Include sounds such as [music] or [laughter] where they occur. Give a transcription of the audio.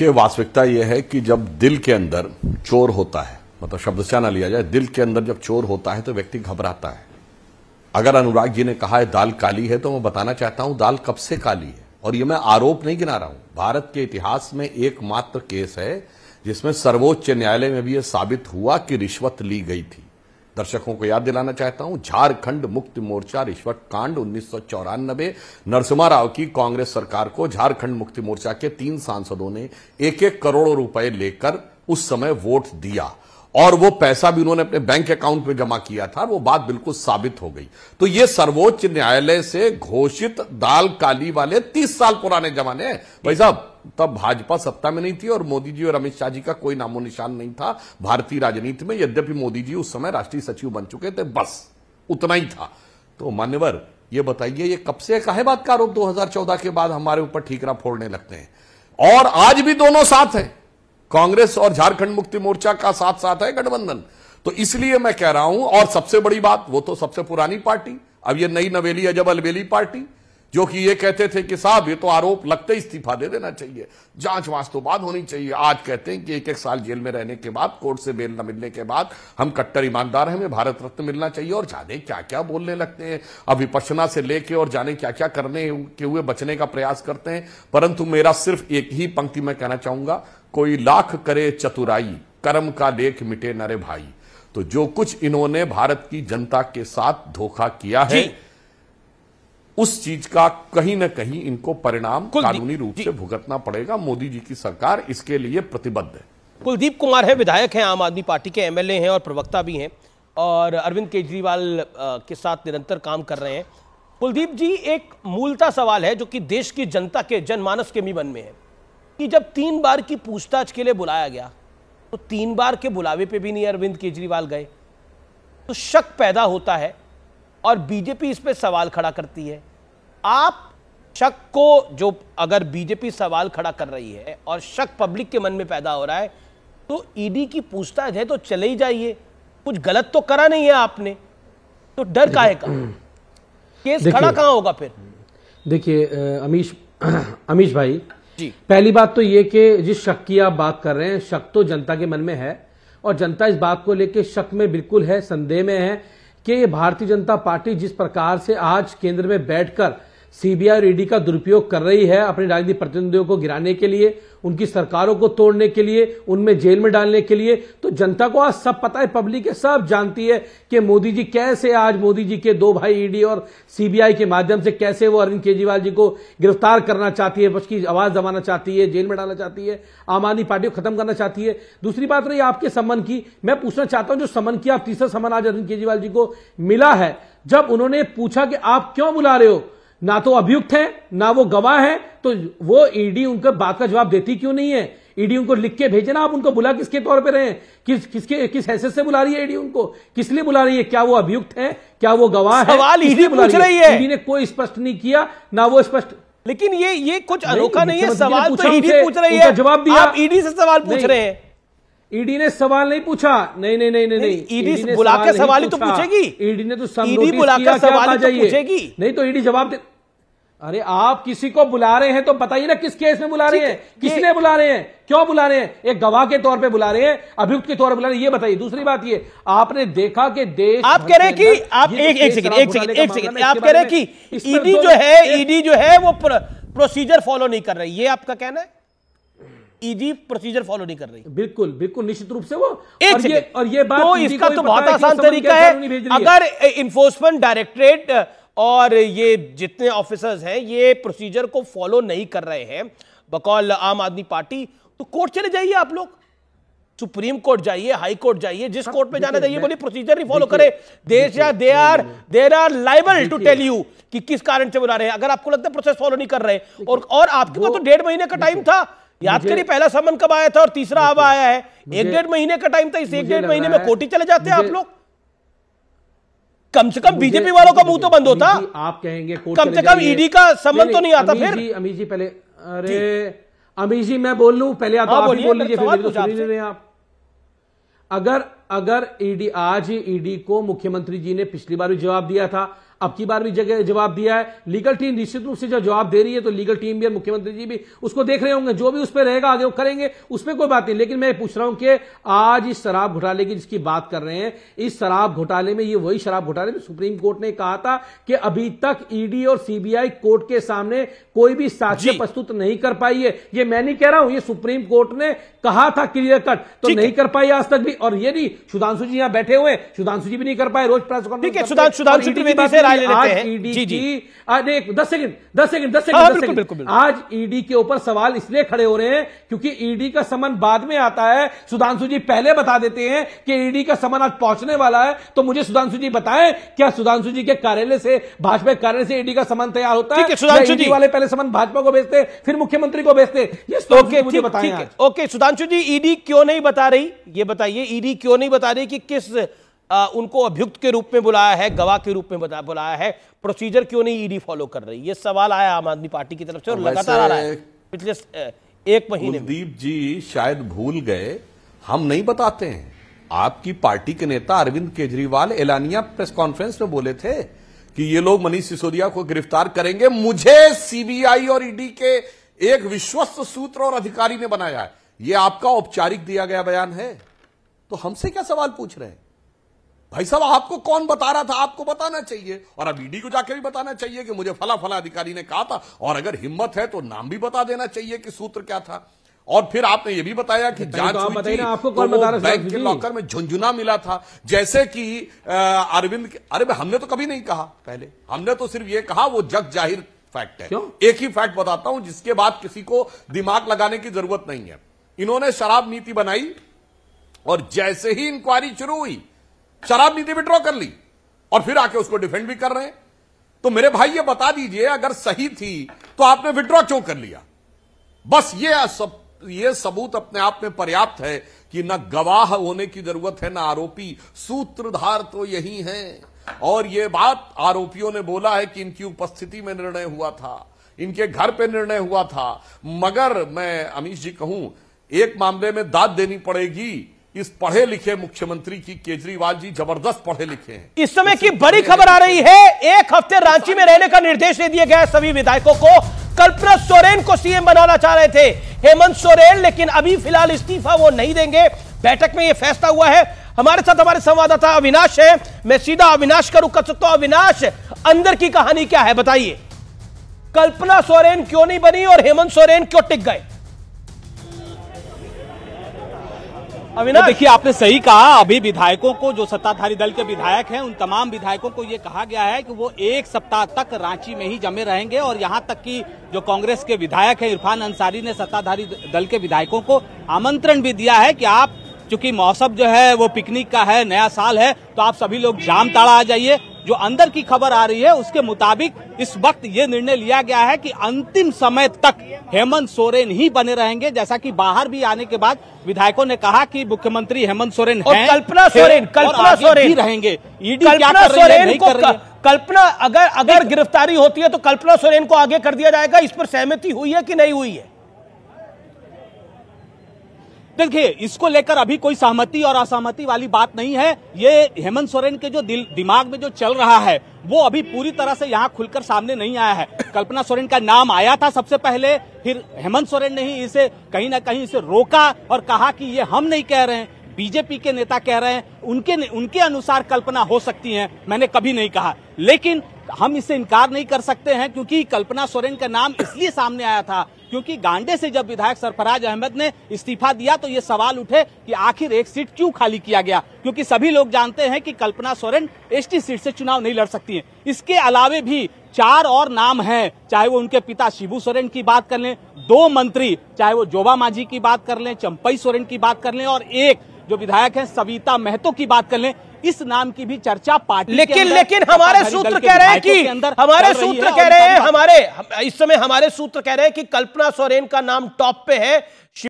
देखिए वास्तविकता यह है कि जब दिल के अंदर चोर होता है मतलब शब्द से ना लिया जाए दिल के अंदर जब चोर होता है तो व्यक्ति घबराता है अगर अनुराग जी ने कहा है दाल काली है तो मैं बताना चाहता हूं दाल कब से काली है और यह मैं आरोप नहीं गिना रहा हूं भारत के इतिहास में एकमात्र केस है जिसमें सर्वोच्च न्यायालय में भी यह साबित हुआ कि रिश्वत ली गई थी दर्शकों को याद दिलाना चाहता हूं झारखंड मुक्ति मोर्चा रिश्वत कांड उन्नीस नरसिम्हा राव की कांग्रेस सरकार को झारखंड मुक्ति मोर्चा के तीन सांसदों ने एक एक करोड़ रुपए लेकर उस समय वोट दिया और वो पैसा भी उन्होंने अपने बैंक अकाउंट में जमा किया था वो बात बिल्कुल साबित हो गई तो ये सर्वोच्च न्यायालय से घोषित दाल काली वाले तीस साल पुराने जमाने भाई साहब तब भाजपा सत्ता में नहीं थी और मोदी जी और अमित शाह जी का कोई नामो निशान नहीं था भारतीय राजनीति में यद्यपि मोदी जी उस समय राष्ट्रीय सचिव बन चुके थे बस उतना ही था तो मान्यवर ये बताइए ये कब से काहे बात का आरोप 2014 के बाद हमारे ऊपर ठीकरा फोड़ने लगते हैं और आज भी दोनों साथ हैं कांग्रेस और झारखंड मुक्ति मोर्चा का साथ साथ है गठबंधन तो इसलिए मैं कह रहा हूं और सबसे बड़ी बात वो तो सबसे पुरानी पार्टी अब ये नई नवेली अजब अलबेली पार्टी जो कि ये कहते थे कि साहब ये तो आरोप लगते ही इस्तीफा दे देना चाहिए जांच वांच तो बाद होनी चाहिए आज कहते हैं कि एक एक साल जेल में रहने के बाद कोर्ट से बेल न मिलने के बाद हम कट्टर ईमानदार हैं हमें भारत रत्न मिलना चाहिए और जाने क्या क्या बोलने लगते हैं अब विपक्षना से लेके और जाने क्या क्या करने के हुए बचने का प्रयास करते हैं परंतु मेरा सिर्फ एक ही पंक्ति में कहना चाहूंगा कोई लाख करे चतुराई कर्म का लेख मिटे नरे भाई तो जो कुछ इन्होंने भारत की जनता के साथ धोखा किया है उस चीज का कहीं ना कहीं इनको परिणाम कानूनी रूप से भुगतना पड़ेगा मोदी जी की सरकार इसके लिए प्रतिबद्ध है कुलदीप कुमार है विधायक हैं आम आदमी पार्टी के एमएलए हैं और प्रवक्ता भी हैं और अरविंद केजरीवाल के साथ निरंतर काम कर रहे हैं कुलदीप जी एक मूलता सवाल है जो कि देश की जनता के जनमानस के भी मन में है कि जब तीन बार की पूछताछ के लिए बुलाया गया तो तीन बार के बुलावे पे भी नहीं अरविंद केजरीवाल गए तो शक पैदा होता है और बीजेपी इस पर सवाल खड़ा करती है आप शक को जो अगर बीजेपी सवाल खड़ा कर रही है और शक पब्लिक के मन में पैदा हो रहा है तो ईडी की पूछताछ है तो चले ही जाइए कुछ गलत तो करा नहीं है आपने तो डर है का केस खड़ा कहां होगा फिर देखिए अमीश [clears throat] अमीश भाई जी पहली बात तो ये कि जिस शक की आप बात कर रहे हैं शक तो जनता के मन में है और जनता इस बात को लेकर शक में बिल्कुल है संदेह में है कि ये भारतीय जनता पार्टी जिस प्रकार से आज केंद्र में बैठकर सीबीआई ईडी का दुरुपयोग कर रही है अपने राजनीतिक प्रतिनिधियों को गिराने के लिए उनकी सरकारों को तोड़ने के लिए उनमें जेल में डालने के लिए तो जनता को आज सब पता है पब्लिक है सब जानती है कि मोदी जी कैसे आज मोदी जी के दो भाई ईडी और सीबीआई के माध्यम से कैसे वो अरविंद केजरीवाल जी को गिरफ्तार करना चाहती है उसकी आवाज दबाना चाहती है जेल में डालना चाहती है आम आदमी पार्टी को खत्म करना चाहती है दूसरी बात रही आपके समन की मैं पूछना चाहता हूं जो समन की आप तीसरा समन आज अरविंद केजरीवाल जी को मिला है जब उन्होंने पूछा कि आप क्यों बुला रहे हो ना तो अभियुक्त है ना वो गवाह है तो वो ईडी e उनका बात का जवाब देती क्यों नहीं है ईडी e उनको लिख के भेजे ना आप उनको बुला किसके तौर पे रहे किस किसके किस हैसियत से बुला रही है ईडी e उनको किस लिए बुला रही है क्या वो अभियुक्त है क्या वो गवाह है सवाल ईडी पूछ रही है ईडी ने कोई स्पष्ट नहीं किया ना वो स्पष्ट लेकिन ये ये कुछ अनोखा नहीं, नहीं है सवाल तो ईडी पूछ रही है जवाब दिया आप ईडी से सवाल पूछ रहे हैं ईडी ने सवाल नहीं पूछा नहीं नहीं नहीं नहीं ईडी बुला के सवाल ही तो पूछेगी ईडी ने तो ईडी बुला के सवाल तो पूछेगी नहीं तो ईडी जवाब दे अरे आप किसी को बुला रहे हैं तो बताइए ना किस केस में बुला रहे हैं किसने बुला रहे हैं क्यों बुला रहे हैं एक गवाह के तौर पे बुला रहे हैं अभियुक्त के तौर पर बुला रहे हैं ये बताइए दूसरी बात ये आपने देखा कि देश आप कह रहे हैं कि आप तो एक एक सेकंड एक सेकंड एक सेकंड आप कह रहे हैं कि ईडी जो है ईडी जो है वो प्रोसीजर फॉलो नहीं कर रही ये आपका कहना है इजी प्रोसीजर फॉलो नहीं कर रही बिल्कुल बिल्कुल निश्चित रूप से वो एक और ये, और ये बात तो इसका तो बहुत आसान तरीका है अगर इन्फोर्समेंट डायरेक्टरेट और ये जितने ऑफिसर्स हैं ये प्रोसीजर को फॉलो नहीं कर रहे हैं बकौल आम आदमी पार्टी तो कोर्ट चले जाइए आप लोग सुप्रीम कोर्ट जाइए हाई कोर्ट जाइए जिस कोर्ट हाँ, में जाना चाहिए बोलिए प्रोसीजर ही फॉलो करें देश या they are there are liable to tell you कि किस कारण से बुला रहे हैं अगर आपको लगता है प्रोसेस फॉलो नहीं कर रहे और और आपके पास तो डेढ़ महीने का टाइम था याद करिए पहला समन कब आया था और तीसरा अब आया है एक डेढ़ महीने का टाइम था इस एक डेढ़ महीने में कोटी चले जाते हैं आप लोग कम से कम बीजेपी वालों का मुंह तो बंद होता आप कहेंगे कम से कम ईडी e का समन तो नहीं आता फिर अमित जी पहले अरे अमित जी मैं बोल लू पहले आप हाँ, बोल लीजिए तो आप अगर अगर ईडी e आज ईडी e को मुख्यमंत्री जी ने पिछली बार भी जवाब दिया था अब की बार भी जगह जवाब दिया है लीगल टीम निश्चित रूप से जो जवाब दे रही है तो लीगल टीम भी और मुख्यमंत्री जी भी उसको देख रहे होंगे जो भी उस पर रहेगा आगे वो करेंगे उसमें कोई बात नहीं लेकिन मैं पूछ रहा हूं कि आज इस शराब घोटाले की जिसकी बात कर रहे हैं इस शराब घोटाले में ये वही शराब घोटाले में सुप्रीम कोर्ट ने कहा था कि अभी तक ईडी और सीबीआई कोर्ट के सामने कोई भी साक्ष्य प्रस्तुत नहीं कर पाई है ये मैं नहीं कह रहा हूं ये सुप्रीम कोर्ट ने कहा था क्लियर कट तो नहीं कर पाई आज तक भी और ये नहीं सुधांशु जी यहां बैठे हुए सुधांशु जी भी नहीं कर पाए रोज प्रेस कॉन्फ्रेंस राय ले लेते हैं e जी जी अरे दस सेकंड दस सेकंड दस हाँ, सेकंड बिल्कुल बिल्कुल आज ईडी e के ऊपर सवाल इसलिए खड़े हो रहे हैं क्योंकि ईडी e का समन बाद में आता है सुधांशु जी पहले बता देते हैं कि ईडी का समन आज पहुंचने वाला है तो मुझे सुधांशु जी बताएं क्या सुधांशु जी के कार्यालय से भाजपा के कार्यालय से ईडी का समन तैयार होता है सुधांशु जी वाले पहले समन भाजपा को भेजते फिर मुख्यमंत्री को भेजते ओके मुझे बताएं ओके सुधांशु जी ईडी क्यों नहीं बता रही ये बताइए ईडी क्यों नहीं बता रही कि किस आ, उनको अभियुक्त के रूप में बुलाया है गवाह के रूप में बुलाया है प्रोसीजर क्यों नहीं ईडी फॉलो कर रही ये सवाल आया आम आदमी पार्टी की तरफ से और लगातार आ रहा है पिछले एक महीने कुलदीप जी शायद भूल गए हम नहीं बताते हैं आपकी पार्टी के नेता अरविंद केजरीवाल एलानिया प्रेस कॉन्फ्रेंस में बोले थे कि ये लोग मनीष सिसोदिया को गिरफ्तार करेंगे मुझे सीबीआई और ईडी e के एक विश्वस्त सूत्र और अधिकारी ने बनाया है ये आपका औपचारिक दिया गया बयान है तो हमसे क्या सवाल पूछ रहे हैं भाई साहब आपको कौन बता रहा था आपको बताना चाहिए और अब ईडी को जाके भी बताना चाहिए कि मुझे फला फला अधिकारी ने कहा था और अगर हिम्मत है तो नाम भी बता देना चाहिए कि सूत्र क्या था और फिर आपने ये भी बताया कि तो जांच तो हुई थी आपको कौन तो बता बैंक के लॉकर में झुंझुना मिला था जैसे कि अरविंद अरे हमने तो कभी नहीं कहा पहले हमने तो सिर्फ ये कहा वो जग जाहिर फैक्ट है एक ही फैक्ट बताता हूं जिसके बाद किसी को दिमाग लगाने की जरूरत नहीं है इन्होंने शराब नीति बनाई और जैसे ही इंक्वायरी शुरू हुई शराब नीति विड्रॉ कर ली और फिर आके उसको डिफेंड भी कर रहे हैं तो मेरे भाई ये बता दीजिए अगर सही थी तो आपने विड्रॉ क्यों कर लिया बस ये सब ये सबूत अपने आप में पर्याप्त है कि ना गवाह होने की जरूरत है ना आरोपी सूत्रधार तो यही है और ये बात आरोपियों ने बोला है कि इनकी उपस्थिति में निर्णय हुआ था इनके घर पे निर्णय हुआ था मगर मैं अमीश जी कहूं एक मामले में दाद देनी पड़ेगी इस पढ़े लिखे मुख्यमंत्री की केजरीवाल जी जबरदस्त पढ़े लिखे हैं इस समय की बड़ी खबर आ रही है एक हफ्ते रांची में रहने का निर्देश दे दिया गया सभी विधायकों को कल्पना सोरेन को सीएम बनाना चाह रहे थे हेमंत सोरेन लेकिन अभी फिलहाल इस्तीफा वो नहीं देंगे बैठक में यह फैसला हुआ है हमारे साथ हमारे संवाददाता अविनाश है मैं सीधा अविनाश का रुख कर सकता हूं अविनाश अंदर की कहानी क्या है बताइए कल्पना सोरेन क्यों नहीं बनी और हेमंत सोरेन क्यों टिक गए अविनाश तो देखिए आपने सही कहा अभी विधायकों को जो सत्ताधारी दल के विधायक हैं उन तमाम विधायकों को ये कहा गया है कि वो एक सप्ताह तक रांची में ही जमे रहेंगे और यहाँ तक कि जो कांग्रेस के विधायक हैं इरफान अंसारी ने सत्ताधारी दल के विधायकों को आमंत्रण भी दिया है कि आप चूंकि मौसम जो है वो पिकनिक का है नया साल है तो आप सभी लोग जाम ताड़ा आ जाइए जो अंदर की खबर आ रही है उसके मुताबिक इस वक्त ये निर्णय लिया गया है कि अंतिम समय तक हेमंत सोरेन ही बने रहेंगे जैसा कि बाहर भी आने के बाद विधायकों ने कहा कि मुख्यमंत्री हेमंत सोरेन और कल्पना सोरेन कल्पना सोरेन ही रहेंगे ईडी कल्पना सोरेन को कल्पना अगर अगर गिरफ्तारी होती है तो कल्पना सोरेन को आगे कर दिया जाएगा इस पर सहमति हुई है कि नहीं हुई है देखिए इसको लेकर अभी कोई सहमति और असहमति वाली बात नहीं है ये हेमंत सोरेन के जो दिल दिमाग में जो चल रहा है वो अभी पूरी तरह से यहाँ खुलकर सामने नहीं आया है कल्पना सोरेन का नाम आया था सबसे पहले फिर हेमंत सोरेन ने ही इसे कहीं ना कहीं इसे रोका और कहा कि ये हम नहीं कह रहे हैं बीजेपी के नेता कह रहे हैं उनके उनके अनुसार कल्पना हो सकती है मैंने कभी नहीं कहा लेकिन हम इससे इनकार नहीं कर सकते हैं क्योंकि कल्पना सोरेन का नाम इसलिए सामने आया था क्योंकि गांडे से जब विधायक सरफराज अहमद ने इस्तीफा दिया तो ये सवाल उठे कि आखिर एक सीट क्यों खाली किया गया क्योंकि सभी लोग जानते हैं कि कल्पना सोरेन एसटी सीट से चुनाव नहीं लड़ सकती हैं इसके अलावे भी चार और नाम हैं चाहे वो उनके पिता शिबू सोरेन की बात कर लें दो मंत्री चाहे वो जोबा मांझी की बात कर लें चंपई सोरेन की बात कर लें और एक जो विधायक हैं सविता महतो की बात कर लें इस नाम की भी चर्चा पार्टी लेकिन लेकिन हमारे सूत्र कह रहे हैं कि हमारे सूत्र कह रहे हैं हमारे इस समय हमारे सूत्र कह रहे हैं कि कल्पना सोरेन का नाम टॉप पे है